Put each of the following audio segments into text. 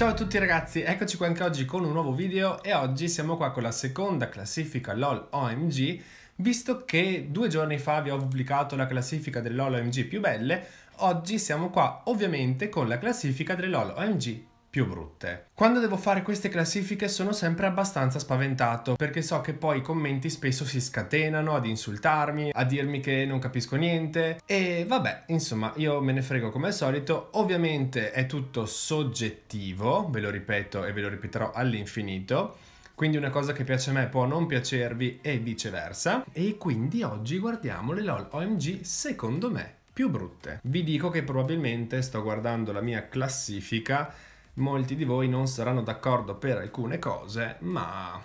Ciao a tutti ragazzi, eccoci qua anche oggi con un nuovo video e oggi siamo qua con la seconda classifica LOL OMG Visto che due giorni fa vi ho pubblicato la classifica delle LOL OMG più belle, oggi siamo qua ovviamente con la classifica delle LOL OMG più brutte. Quando devo fare queste classifiche sono sempre abbastanza spaventato perché so che poi i commenti spesso si scatenano ad insultarmi, a dirmi che non capisco niente e vabbè, insomma, io me ne frego come al solito. Ovviamente è tutto soggettivo, ve lo ripeto e ve lo ripeterò all'infinito. Quindi una cosa che piace a me può non piacervi e viceversa. E quindi oggi guardiamo le LOL OMG secondo me più brutte. Vi dico che probabilmente sto guardando la mia classifica molti di voi non saranno d'accordo per alcune cose, ma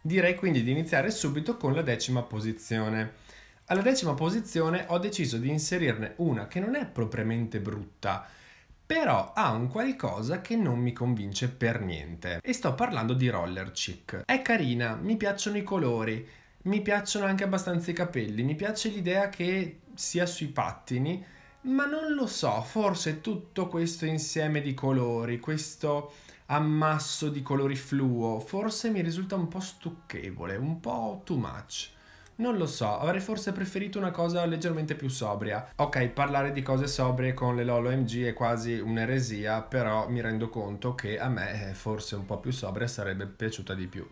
direi quindi di iniziare subito con la decima posizione. Alla decima posizione ho deciso di inserirne una che non è propriamente brutta, però ha un qualcosa che non mi convince per niente. E sto parlando di Roller Chick. È carina, mi piacciono i colori, mi piacciono anche abbastanza i capelli, mi piace l'idea che sia sui pattini, ma non lo so, forse tutto questo insieme di colori, questo ammasso di colori fluo, forse mi risulta un po' stucchevole, un po' too much. Non lo so, avrei forse preferito una cosa leggermente più sobria. Ok, parlare di cose sobrie con le Lolo MG è quasi un'eresia, però mi rendo conto che a me eh, forse un po' più sobria sarebbe piaciuta di più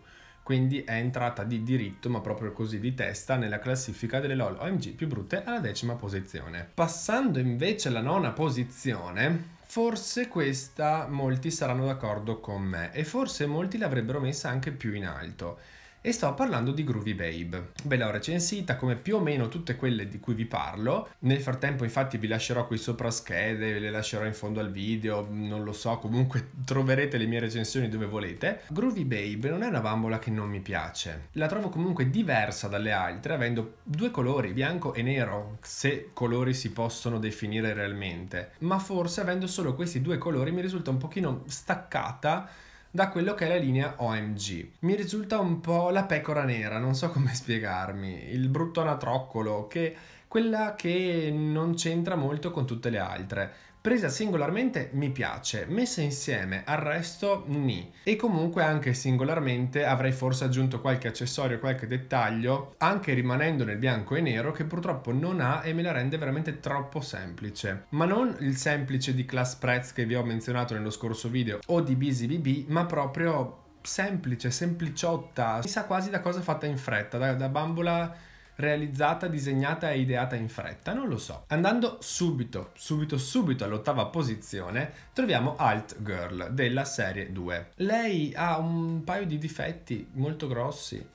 quindi è entrata di diritto, ma proprio così di testa, nella classifica delle LOL OMG più brutte alla decima posizione. Passando invece alla nona posizione, Forse questa molti saranno d'accordo con me e forse molti l'avrebbero messa anche più in alto e sto parlando di Groovy Babe. Ve l'ho recensita come più o meno tutte quelle di cui vi parlo. Nel frattempo infatti vi lascerò qui sopra schede, ve le lascerò in fondo al video, non lo so, comunque troverete le mie recensioni dove volete. Groovy Babe non è una bambola che non mi piace. La trovo comunque diversa dalle altre, avendo due colori, bianco e nero, se colori si possono definire realmente. Ma forse avendo solo questi due colori mi risulta un pochino staccata da quello che è la linea OMG. Mi risulta un po' la pecora nera, non so come spiegarmi, il brutto anatroccolo, che quella che non c'entra molto con tutte le altre. Presa singolarmente mi piace, messa insieme al resto ni. E comunque anche singolarmente avrei forse aggiunto qualche accessorio, qualche dettaglio, anche rimanendo nel bianco e nero che purtroppo non ha e me la rende veramente troppo semplice. Ma non il semplice di class Prez che vi ho menzionato nello scorso video o di BusyBB, ma proprio semplice, sempliciotta. Mi sa quasi da cosa fatta in fretta, da, da bambola realizzata, disegnata e ideata in fretta, non lo so. Andando subito, subito, subito all'ottava posizione, troviamo Alt Girl della serie 2. Lei ha un paio di difetti molto grossi.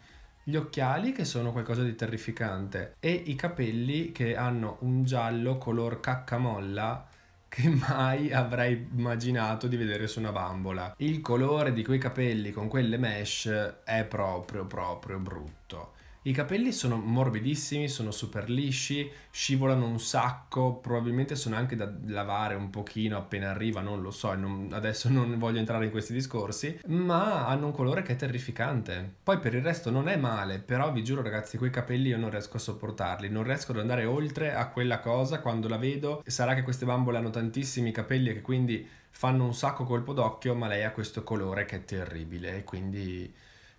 Gli occhiali che sono qualcosa di terrificante e i capelli che hanno un giallo color caccamolla che mai avrei immaginato di vedere su una bambola. Il colore di quei capelli con quelle mesh è proprio proprio brutto. I capelli sono morbidissimi, sono super lisci, scivolano un sacco, probabilmente sono anche da lavare un pochino appena arriva, non lo so, non, adesso non voglio entrare in questi discorsi, ma hanno un colore che è terrificante. Poi per il resto non è male, però vi giuro ragazzi, quei capelli io non riesco a sopportarli, non riesco ad andare oltre a quella cosa quando la vedo, sarà che queste bambole hanno tantissimi capelli e che quindi fanno un sacco colpo d'occhio, ma lei ha questo colore che è terribile e quindi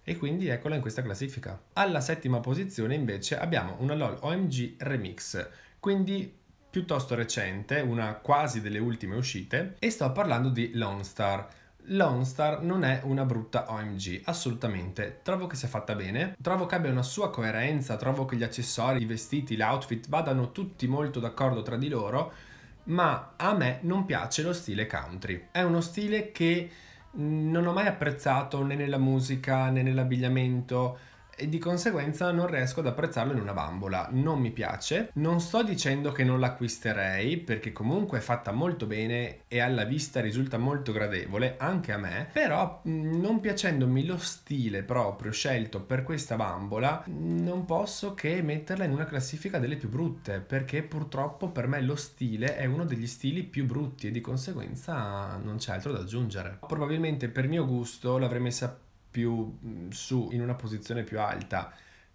e quindi eccola in questa classifica. Alla settima posizione invece abbiamo una LOL OMG Remix, quindi piuttosto recente, una quasi delle ultime uscite, e sto parlando di Lone Star. Lone Star non è una brutta OMG, assolutamente. Trovo che sia fatta bene, trovo che abbia una sua coerenza, trovo che gli accessori, i vestiti, l'outfit vadano tutti molto d'accordo tra di loro, ma a me non piace lo stile country. È uno stile che non ho mai apprezzato né nella musica né nell'abbigliamento e di conseguenza non riesco ad apprezzarlo in una bambola. Non mi piace, non sto dicendo che non l'acquisterei perché comunque è fatta molto bene e alla vista risulta molto gradevole anche a me, però mm, non piacendomi lo stile proprio scelto per questa bambola non posso che metterla in una classifica delle più brutte perché purtroppo per me lo stile è uno degli stili più brutti e di conseguenza non c'è altro da aggiungere. Probabilmente per mio gusto l'avrei messa più mm, su, in una posizione più alta.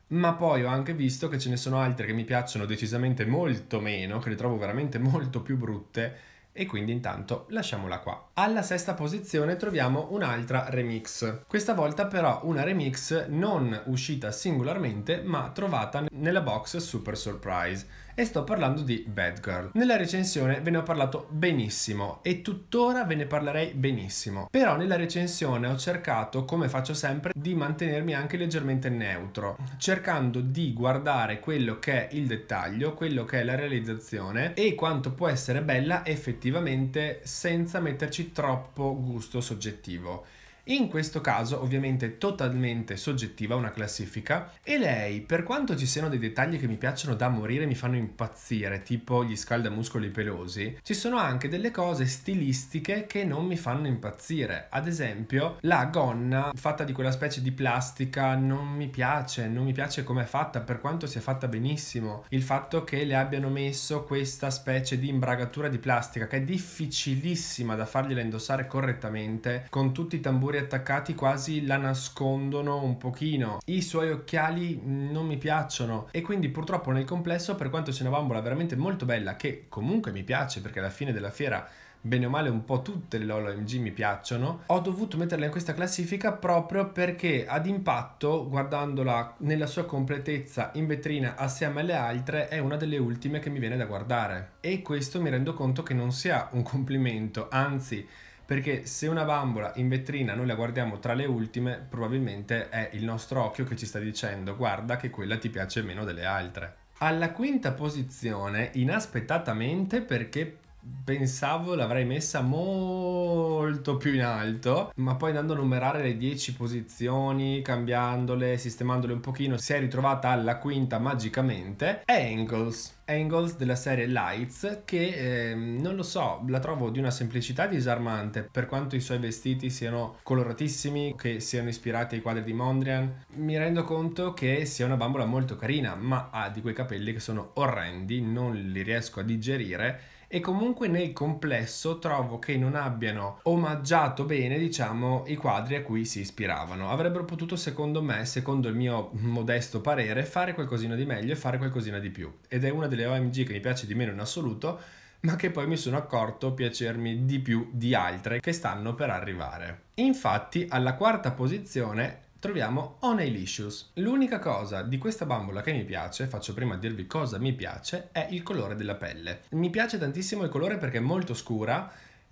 Ma poi ho anche visto che ce ne sono altre che mi piacciono decisamente molto meno, che le trovo veramente molto più brutte e quindi intanto lasciamola qua. Alla sesta posizione troviamo un'altra remix, questa volta però una remix non uscita singolarmente ma trovata nella box Super Surprise e sto parlando di Bad Girl. Nella recensione ve ne ho parlato benissimo e tuttora ve ne parlerei benissimo, però nella recensione ho cercato, come faccio sempre, di mantenermi anche leggermente neutro, cercando di guardare quello che è il dettaglio, quello che è la realizzazione e quanto può essere bella effettivamente senza metterci troppo gusto soggettivo. In questo caso ovviamente è totalmente soggettiva una classifica e lei, per quanto ci siano dei dettagli che mi piacciono da morire, e mi fanno impazzire, tipo gli scaldamuscoli pelosi, ci sono anche delle cose stilistiche che non mi fanno impazzire. Ad esempio la gonna fatta di quella specie di plastica non mi piace, non mi piace com'è fatta, per quanto sia fatta benissimo. Il fatto che le abbiano messo questa specie di imbragatura di plastica che è difficilissima da fargliela indossare correttamente con tutti i tamburi fuori attaccati quasi la nascondono un pochino. I suoi occhiali non mi piacciono e quindi purtroppo nel complesso per quanto sia una bambola veramente molto bella che comunque mi piace perché alla fine della fiera bene o male un po' tutte le Lolo MG mi piacciono, ho dovuto metterla in questa classifica proprio perché ad impatto, guardandola nella sua completezza in vetrina assieme alle altre, è una delle ultime che mi viene da guardare. E questo mi rendo conto che non sia un complimento, anzi perché se una bambola in vetrina noi la guardiamo tra le ultime, probabilmente è il nostro occhio che ci sta dicendo guarda che quella ti piace meno delle altre. Alla quinta posizione, inaspettatamente perché pensavo l'avrei messa molto più in alto, ma poi andando a numerare le 10 posizioni, cambiandole, sistemandole un pochino, si è ritrovata alla quinta magicamente, è Angles. Angles della serie Lights che eh, non lo so, la trovo di una semplicità disarmante per quanto i suoi vestiti siano coloratissimi, che siano ispirati ai quadri di Mondrian. Mi rendo conto che sia una bambola molto carina, ma ha di quei capelli che sono orrendi, non li riesco a digerire e comunque nel complesso trovo che non abbiano omaggiato bene, diciamo, i quadri a cui si ispiravano. Avrebbero potuto, secondo me, secondo il mio modesto parere, fare qualcosina di meglio e fare qualcosina di più. Ed è una delle OMG che mi piace di meno in assoluto, ma che poi mi sono accorto piacermi di più di altre che stanno per arrivare. Infatti alla quarta posizione troviamo Onailicious. L'unica cosa di questa bambola che mi piace, faccio prima a dirvi cosa mi piace, è il colore della pelle. Mi piace tantissimo il colore perché è molto scura,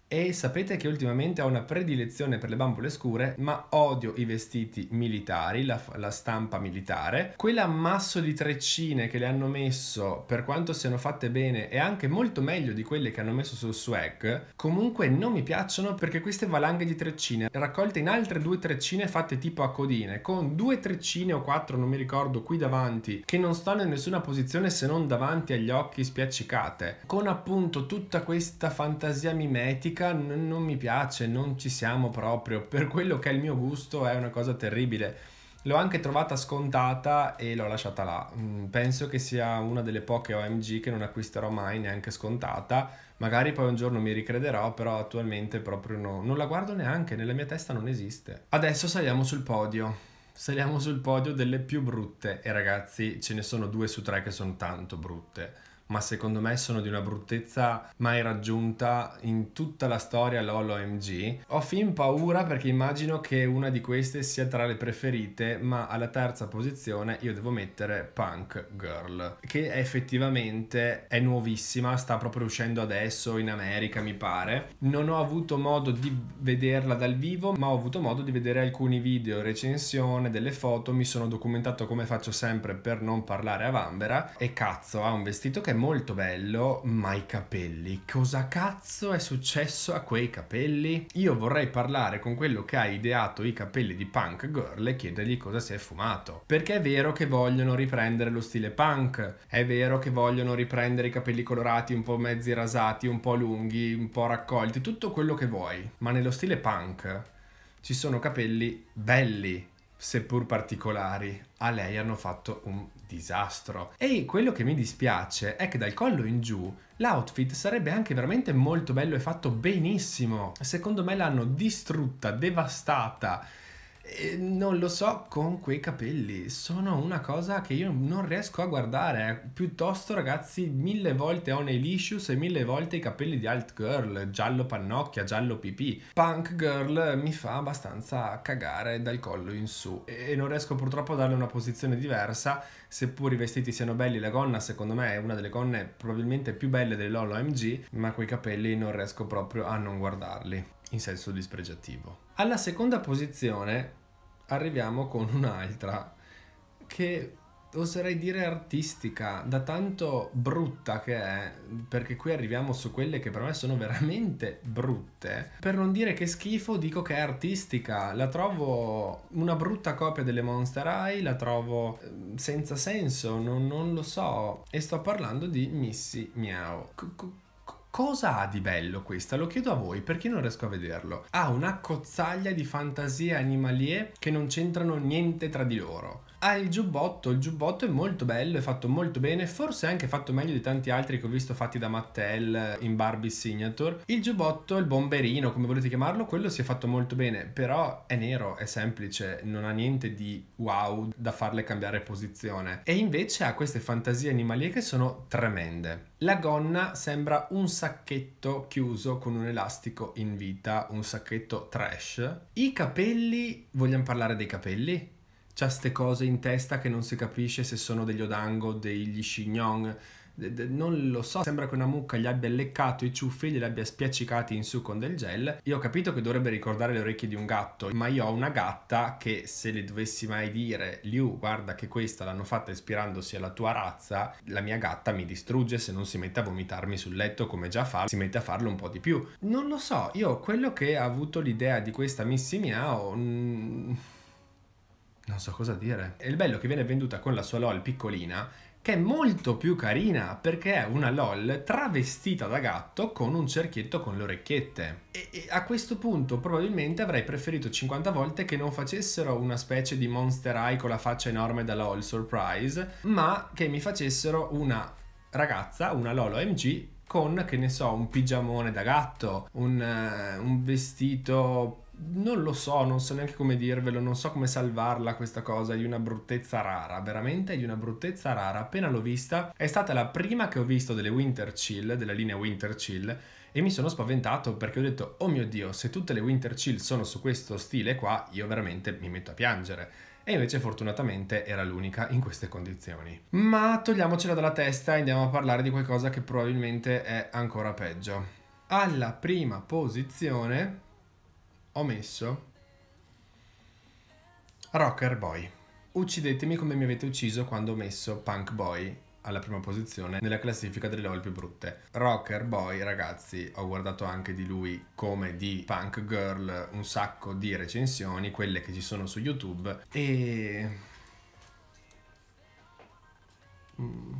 e sapete che ultimamente ho una predilezione per le bambole scure, ma odio i vestiti militari, la, la, stampa militare. Quell'ammasso di treccine che le hanno messo, per quanto siano fatte bene, e anche molto meglio di quelle che hanno messo sul swag, comunque non mi piacciono perché queste valanghe di treccine, raccolte in altre due treccine fatte tipo a codine, con due treccine o quattro, non mi ricordo, qui davanti, che non stanno in nessuna posizione se non davanti agli occhi spiaccicate, con appunto tutta questa fantasia mimetica critica n- non mi piace, non ci siamo proprio, per quello che è il mio gusto è una cosa terribile. L'ho anche trovata scontata e l'ho lasciata là. Mm, penso che sia una delle poche OMG che non acquisterò mai neanche scontata. Magari poi un giorno mi ricrederò, però attualmente proprio no. Non la guardo neanche, nella mia testa non esiste. Adesso saliamo sul podio. Saliamo sul podio delle più brutte e ragazzi ce ne sono due su tre che sono tanto brutte ma secondo me sono di una bruttezza mai raggiunta in tutta la storia LOL-OMG. Ho fin paura perché immagino che una di queste sia tra le preferite, ma alla terza posizione io devo mettere Punk Girl, che effettivamente è nuovissima, sta proprio uscendo adesso in America mi pare. Non ho avuto modo di vederla dal vivo, ma ho avuto modo di vedere alcuni video, recensione, delle foto, mi sono documentato come faccio sempre per non parlare a Vanvera e cazzo ha un vestito che molto bello, ma i capelli, cosa cazzo è successo a quei capelli? Io vorrei parlare con quello che ha ideato i capelli di Punk Girl e chiedergli cosa si è fumato. Perché è vero che vogliono riprendere lo stile punk, è vero che vogliono riprendere i capelli colorati un po' mezzi rasati, un po' lunghi, un po' raccolti, tutto quello che vuoi, ma nello stile punk ci sono capelli belli, seppur particolari. A lei hanno fatto un disastro. E quello che mi dispiace è che dal collo in giù l'outfit sarebbe anche veramente molto bello e fatto benissimo. Secondo me l'hanno distrutta, devastata e ehm, non lo so con quei capelli, sono una cosa che io non riesco a guardare. Eh. Piuttosto, ragazzi, mille volte ho Nelicious e mille volte i capelli di Alt Girl, giallo pannocchia, giallo pipì. Punk Girl mi fa abbastanza cagare dal collo in su e non riesco purtroppo a darle una posizione diversa, seppur i vestiti siano belli, la gonna secondo me è una delle gonne probabilmente più belle delle MG, ma quei capelli non riesco proprio a non guardarli in senso dispregiativo. Alla seconda posizione arriviamo con un'altra che oserei dire artistica, da tanto brutta che è, perché qui arriviamo su quelle che per me sono veramente brutte. Per non dire che schifo, dico che è artistica. La trovo una brutta copia delle Monster Eye, la trovo ehm, senza senso, non, non lo so. E sto parlando di Missy Miao. C- Cosa ha di bello questa? Lo chiedo a voi perché non riesco a vederlo. Ha una cozzaglia di fantasie animalie che non c'entrano niente tra di loro ha il giubbotto, il giubbotto è molto bello, è fatto molto bene, forse anche fatto meglio di tanti altri che ho visto fatti da Mattel in Barbie Signature. Il giubbotto, il bomberino, come volete chiamarlo, quello si è fatto molto bene, però è nero, è semplice, non ha niente di wow da farle cambiare posizione. E invece ha queste fantasie animalie che sono tremende. La gonna sembra un sacchetto chiuso con un elastico in vita, un sacchetto trash. I capelli, vogliamo parlare dei capelli? c'ha ste cose in testa che non si capisce se sono degli odango, degli chignon, non lo so, sembra che una mucca gli abbia leccato i ciuffi, glieli abbia spiaccicati in su con del gel. Io ho capito che dovrebbe ricordare le orecchie di un gatto, ma io ho una gatta che se le dovessi mai dire, Liu, guarda che questa l'hanno fatta ispirandosi alla tua razza, la mia gatta mi distrugge se non si mette a vomitarmi sul letto come già fa, si mette a farlo un po' di più. Non lo so, io quello che ha avuto l'idea di questa Missy Miao... Mm non so cosa dire. E il bello che viene venduta con la sua LOL piccolina, che è molto più carina perché è una LOL travestita da gatto con un cerchietto con le orecchiette. E, e a questo punto probabilmente avrei preferito 50 volte che non facessero una specie di Monster Eye con la faccia enorme da LOL Surprise, ma che mi facessero una ragazza, una LOL OMG con, che ne so, un pigiamone da gatto, un, uh, un vestito non lo so, non so neanche come dirvelo, non so come salvarla questa cosa, è di una bruttezza rara, veramente è di una bruttezza rara, appena l'ho vista, è stata la prima che ho visto delle Winter Chill, della linea Winter Chill, e mi sono spaventato perché ho detto, oh mio Dio, se tutte le Winter Chill sono su questo stile qua, io veramente mi metto a piangere e invece fortunatamente era l'unica in queste condizioni. Ma togliamocela dalla testa e andiamo a parlare di qualcosa che probabilmente è ancora peggio. Alla prima posizione ho messo Rocker Boy. Uccidetemi come mi avete ucciso quando ho messo Punk Boy alla prima posizione nella classifica delle LOL più brutte. Rocker Boy, ragazzi, ho guardato anche di lui come di Punk Girl un sacco di recensioni, quelle che ci sono su YouTube e mm.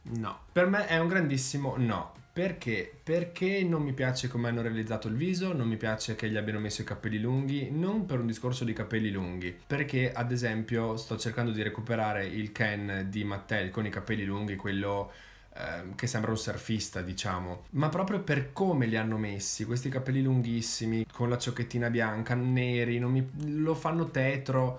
No. Per me è un grandissimo no. Perché? Perché non mi piace come hanno realizzato il viso, non mi piace che gli abbiano messo i capelli lunghi, non per un discorso di capelli lunghi, perché ad esempio sto cercando di recuperare il Ken di Mattel con i capelli lunghi, quello eh, che sembra un surfista diciamo ma proprio per come li hanno messi questi capelli lunghissimi con la ciocchettina bianca neri mi, lo fanno tetro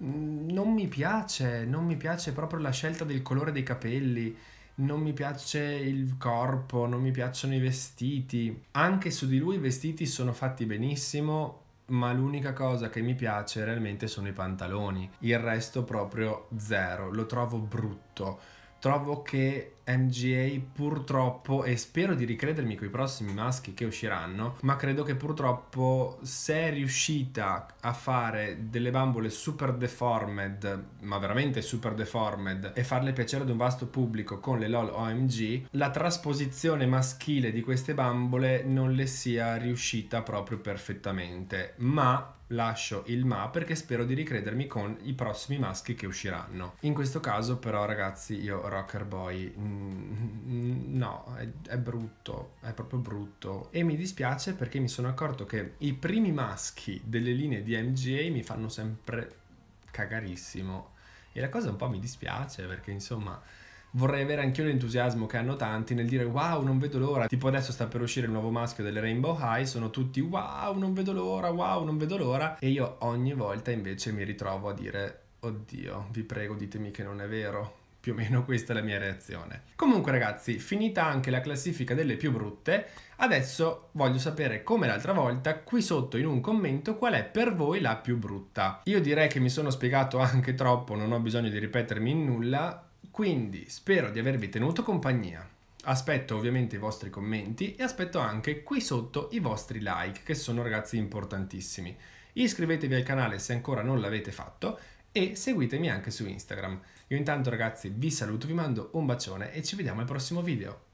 mm, non mi piace non mi piace proprio la scelta del colore dei capelli non mi piace il corpo, non mi piacciono i vestiti. Anche su di lui i vestiti sono fatti benissimo, ma l'unica cosa che mi piace realmente sono i pantaloni. Il resto proprio zero, lo trovo brutto. Trovo che MGA purtroppo, e spero di ricredermi con i prossimi maschi che usciranno, ma credo che purtroppo se è riuscita a fare delle bambole super deformed, ma veramente super deformed, e farle piacere ad un vasto pubblico con le LOL OMG, la trasposizione maschile di queste bambole non le sia riuscita proprio perfettamente. Ma lascio il ma perché spero di ricredermi con i prossimi maschi che usciranno. In questo caso però ragazzi io Rocker Boy mm, no, è, è, brutto, è proprio brutto e mi dispiace perché mi sono accorto che i primi maschi delle linee di MGA mi fanno sempre cagarissimo e la cosa un po' mi dispiace perché insomma vorrei avere anch'io l'entusiasmo che hanno tanti nel dire wow, non vedo l'ora. Tipo adesso sta per uscire il nuovo maschio delle Rainbow High, sono tutti wow, non vedo l'ora, wow, non vedo l'ora. E io ogni volta invece mi ritrovo a dire oddio, vi prego ditemi che non è vero. Più o meno questa è la mia reazione. Comunque ragazzi, finita anche la classifica delle più brutte, adesso voglio sapere come l'altra volta qui sotto in un commento qual è per voi la più brutta. Io direi che mi sono spiegato anche troppo, non ho bisogno di ripetermi in nulla, quindi spero di avervi tenuto compagnia. Aspetto ovviamente i vostri commenti e aspetto anche qui sotto i vostri like, che sono ragazzi importantissimi. Iscrivetevi al canale se ancora non l'avete fatto e seguitemi anche su Instagram. Io intanto ragazzi vi saluto, vi mando un bacione e ci vediamo al prossimo video.